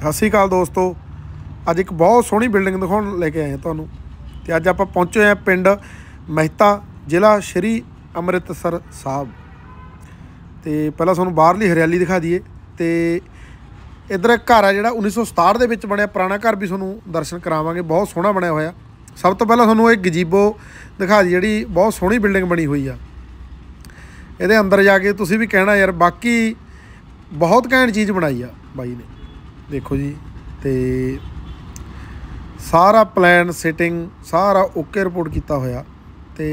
ਸਤਿ ਸ਼੍ਰੀ ਅਕਾਲ ਦੋਸਤੋ ਅੱਜ ਇੱਕ ਬਹੁਤ ਸੋਹਣੀ ਬਿਲਡਿੰਗ ਦਿਖਾਉਣ ਲੈ ਕੇ ਆਏ ਹਾਂ ਤੁਹਾਨੂੰ ਤੇ ਅੱਜ ਆਪਾਂ ਪਹੁੰਚੇ ਆ ਪਿੰਡ ਮਹਿਤਾ ਜ਼ਿਲ੍ਹਾ ਸ਼੍ਰੀ ਅੰਮ੍ਰਿਤਸਰ ਸਾਹਿਬ ਤੇ ਪਹਿਲਾਂ ਤੁਹਾਨੂੰ ਬਾਹਰਲੀ ਹਰਿਆਲੀ ਦਿਖਾ ਦਈਏ ਤੇ ਇਧਰ ਇੱਕ ਘਰ ਆ ਜਿਹੜਾ 1967 ਦੇ ਵਿੱਚ ਬਣਿਆ ਪੁਰਾਣਾ ਘਰ ਵੀ ਤੁਹਾਨੂੰ ਦਰਸ਼ਨ ਕਰਾਵਾਂਗੇ ਬਹੁਤ ਸੋਹਣਾ ਬਣਿਆ ਹੋਇਆ ਸਭ ਤੋਂ ਪਹਿਲਾਂ ਤੁਹਾਨੂੰ ਇਹ ਗਜੀਬੋ ਦਿਖਾ ਦਈ ਜਿਹੜੀ ਬਹੁਤ ਸੋਹਣੀ ਬਿਲਡਿੰਗ ਬਣੀ ਹੋਈ ਆ ਇਹਦੇ ਅੰਦਰ ਜਾ ਕੇ ਤੁਸੀਂ ਵੀ ਕਹਿਣਾ ਯਾਰ ਬਾਕੀ ਬਹੁਤ ਘੈਂਟ ਚੀਜ਼ ਬਣਾਈ ਆ ਬਾਈ ਨੇ ਦੇਖੋ ਜੀ ਤੇ ਸਾਰਾ ਪਲਾਨ ਸੈਟਿੰਗ ਸਾਰਾ ਓਕੇ ਰਿਪੋਰਟ ਕੀਤਾ ਹੋਇਆ ਤੇ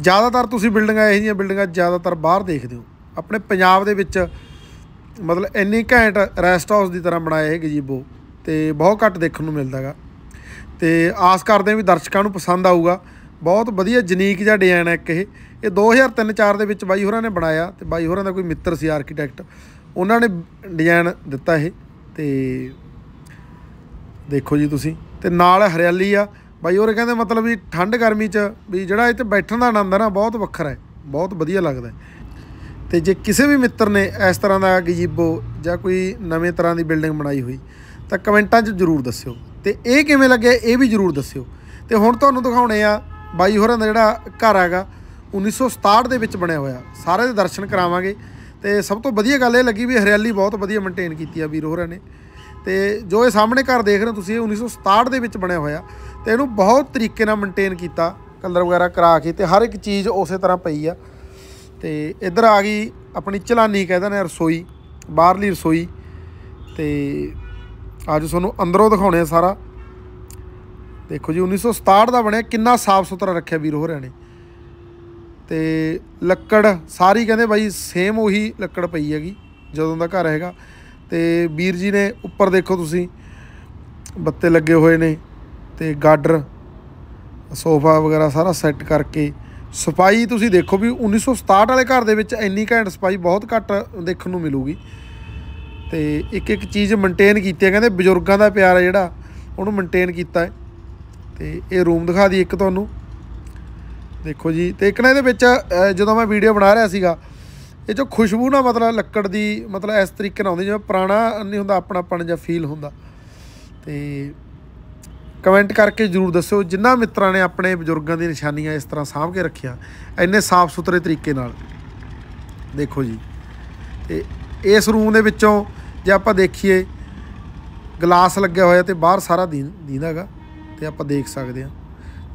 ਜ਼ਿਆਦਾਤਰ ਤੁਸੀਂ ਬਿਲਡਿੰਗਾਂ ਇਹ ਜੀਆਂ ਬਿਲਡਿੰਗਾਂ ਜ਼ਿਆਦਾਤਰ ਬਾਹਰ ਦੇਖਦੇ ਹੋ ਆਪਣੇ ਪੰਜਾਬ ਦੇ ਵਿੱਚ ਮਤਲਬ ਇੰਨੀ ਘੈਂਟ ਰੈਸਟ ਹਾਊਸ ਦੀ ਤਰ੍ਹਾਂ ਬਣਾਇਆ ਹੈ ਗਜੀਬੋ ਤੇ ਬਹੁਤ ਘੱਟ ਦੇਖਣ ਨੂੰ ਮਿਲਦਾਗਾ ਤੇ ਆਸ ਕਰਦੇ ਹਾਂ ਵੀ ਦਰਸ਼ਕਾਂ ਨੂੰ ਪਸੰਦ ਆਊਗਾ ਬਹੁਤ ਵਧੀਆ ਜਨੀਕ ਜਿਹਾ ਡਿਜ਼ਾਈਨ ਹੈ ਇੱਕ ਇਹ ਇਹ 2003-4 ਦੇ ਵਿੱਚ ਬਾਈ ਹੋਰਾਂ ਨੇ ਬਣਾਇਆ ਤੇ ਬਾਈ ਹੋਰਾਂ ਦਾ ਕੋਈ ਮਿੱਤਰ ਸੀ ਆਰਕੀਟੈਕਟ ਉਹਨਾਂ ਨੇ ਡਿਜ਼ਾਈਨ ਦਿੱਤਾ ਇਹ ਤੇ ਦੇਖੋ ਜੀ ਤੁਸੀਂ ਤੇ ਨਾਲ ਹਰਿਆਲੀ ਆ ਬਾਈ ਹੋਰ ਕਹਿੰਦੇ ਮਤਲਬ ਵੀ ਠੰਡ ਗਰਮੀ ਚ ਵੀ ਜਿਹੜਾ ਇੱਥੇ ਬੈਠਣ ਦਾ ਆਨੰਦ ਹੈ ਨਾ ਬਹੁਤ ਵੱਖਰਾ ਹੈ ਬਹੁਤ ਵਧੀਆ ਲੱਗਦਾ ਤੇ ਜੇ ਕਿਸੇ ਵੀ ਮਿੱਤਰ ਨੇ ਇਸ ਤਰ੍ਹਾਂ ਦਾ ਗਜੀਬੋ ਜਾਂ ਕੋਈ ਨਵੇਂ ਤਰ੍ਹਾਂ ਦੀ ਬਿਲਡਿੰਗ ਬਣਾਈ ਹੋਈ ਤਾਂ ਕਮੈਂਟਾਂ 'ਚ ਜ਼ਰੂਰ ਦੱਸਿਓ ਤੇ ਇਹ ਕਿਵੇਂ ਲੱਗਿਆ ਇਹ ਵੀ ਜ਼ਰੂਰ ਦੱਸਿਓ ਤੇ ਹੁਣ ਤੁਹਾਨੂੰ ਦਿਖਾਉਣੇ ਆ ਬਾਈ ਹੋਰਾਂ ਦਾ ਜਿਹੜਾ ਘਰ ਹੈਗਾ 1967 ਦੇ ਵਿੱਚ ਬਣਿਆ ਹੋਇਆ ਸਾਰੇ ਦੇ ਦਰਸ਼ਨ ਕਰਾਵਾਂਗੇ ਤੇ ਸਭ ਤੋਂ ਵਧੀਆ ਗੱਲ ਇਹ ਲੱਗੀ ਵੀ ਹਰਿਆਲੀ ਬਹੁਤ ਵਧੀਆ ਮੇਨਟੇਨ ਕੀਤੀ ਆ ਵੀਰ ਹੋਰਾਂ ਨੇ ਤੇ ਜੋ ਇਹ ਸਾਹਮਣੇ ਘਰ ਦੇਖ ਰਹੇ ਤੁਸੀਂ ਇਹ 1967 ਦੇ ਵਿੱਚ ਬਣਿਆ ਹੋਇਆ ਤੇ ਇਹਨੂੰ ਬਹੁਤ ਤਰੀਕੇ ਨਾਲ ਮੇਨਟੇਨ ਕੀਤਾ ਕਲਰ ਵਗੈਰਾ ਕਰਾ ਕੇ ਤੇ ਹਰ ਇੱਕ ਚੀਜ਼ ਉਸੇ ਤਰ੍ਹਾਂ ਪਈ ਆ ਤੇ ਇੱਧਰ ਆ ਗਈ ਆਪਣੀ ਚਲਾਨੀ ਕਹਿੰਦੇ ਨੇ ਰਸੋਈ ਬਾਹਰਲੀ ਰਸੋਈ ਤੇ ਅੱਜ ਤੁਹਾਨੂੰ ਅੰਦਰੋਂ ਦਿਖਾਉਣੇ ਆ ਸਾਰਾ ਦੇਖੋ ਜੀ 1967 ਦਾ ਬਣਿਆ ਕਿੰਨਾ ਸਾਫ਼ ਸੁਥਰਾ ਰੱਖਿਆ ਵੀਰ ਹੋ ਰਹੇ ਨੇ ਤੇ ਲੱਕੜ ਸਾਰੀ ਕਹਿੰਦੇ ਬਾਈ ਸੇਮ ਉਹੀ ਲੱਕੜ ਪਈ ਹੈਗੀ ਜਦੋਂ ਦਾ ਘਰ ਹੈਗਾ ਤੇ ਵੀਰ ਜੀ ਨੇ ਉੱਪਰ ਦੇਖੋ ਤੁਸੀਂ ਬੱਤੇ ਲੱਗੇ ਹੋਏ ਨੇ ਤੇ ਗਾਡਰ ਸੋਫਾ ਵਗੈਰਾ ਸਾਰਾ ਸੈੱਟ ਕਰਕੇ ਸਪਾਈ ਤੁਸੀਂ ਦੇਖੋ ਵੀ 1967 ਵਾਲੇ ਘਰ ਦੇ ਵਿੱਚ ਇੰਨੀ ਘੈਂਟ ਸਪਾਈ ਬਹੁਤ ਘੱਟ ਦੇਖਣ ਨੂੰ ਮਿਲੂਗੀ ਤੇ ਇੱਕ ਇੱਕ ਚੀਜ਼ ਮੇਨਟੇਨ ਕੀਤੀ ਹੈ ਕਹਿੰਦੇ ਬਜ਼ੁਰਗਾਂ ਦਾ ਪਿਆਰ ਹੈ ਜਿਹੜਾ ਉਹਨੂੰ ਮੇਨਟੇਨ ਕੀਤਾ ਹੈ ਤੇ ਇਹ ਰੂਮ ਦਿਖਾ ਦੀ ਇੱਕ ਤੁਹਾਨੂੰ ਦੇਖੋ ਜੀ ਤੇ ਇੱਕ ਨਾ ਇਹਦੇ ਵਿੱਚ ਜਦੋਂ ਮੈਂ ਵੀਡੀਓ ਬਣਾ ਰਿਹਾ ਸੀਗਾ ਇਹ ਜੋ ਖੁਸ਼ਬੂ ਨਾ ਮਤਲਬ ਲੱਕੜ ਦੀ ਮਤਲਬ ਇਸ ਤਰੀਕੇ ਨਾਲ ਆਉਂਦੀ ਜਿਵੇਂ ਪੁਰਾਣਾ ਨਹੀਂ ਹੁੰਦਾ ਆਪਣਾਪਣ ਜਾਂ ਫੀਲ ਹੁੰਦਾ ਤੇ ਕਮੈਂਟ ਕਰਕੇ ਜਰੂਰ ਦੱਸਿਓ ਜਿੰਨਾ ਮਿੱਤਰਾਂ ਨੇ ਆਪਣੇ ਬਜ਼ੁਰਗਾਂ ਦੀ ਨਿਸ਼ਾਨੀਆਂ ਇਸ ਤਰ੍ਹਾਂ ਸਾਂਭ ਕੇ ਰੱਖੀਆਂ ਐਨੇ ਸਾਫ਼ ਸੁਥਰੇ ਤਰੀਕੇ ਨਾਲ ਦੇਖੋ ਜੀ ਤੇ ਇਸ ਰੂਮ ਦੇ ਵਿੱਚੋਂ ਜੇ ਆਪਾਂ ਦੇਖੀਏ ਗਲਾਸ ਲੱਗਿਆ ਹੋਇਆ ਤੇ ਬਾਹਰ ਸਾਰਾ ਦੀਂਦਾਗਾ ਤੇ ਆਪਾਂ ਦੇਖ ਸਕਦੇ ਹਾਂ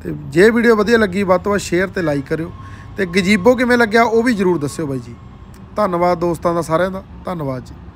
ਤੇ ਜੇ ਵੀਡੀਓ ਵਧੀਆ ਲੱਗੀ ਵੱਧ ਤੋਂ ਵੱਧ ਸ਼ੇਅਰ ਤੇ ਲਾਈਕ ਕਰਿਓ ਤੇ ਗਜੀਬੋ ਕਿਵੇਂ ਲੱਗਿਆ ਉਹ ਵੀ ਜਰੂਰ ਦੱਸਿਓ ਬਾਈ ਜੀ ਧੰਨਵਾਦ ਦੋਸਤਾਂ ਦਾ ਸਾਰਿਆਂ ਦਾ ਧੰਨਵਾਦ ਜੀ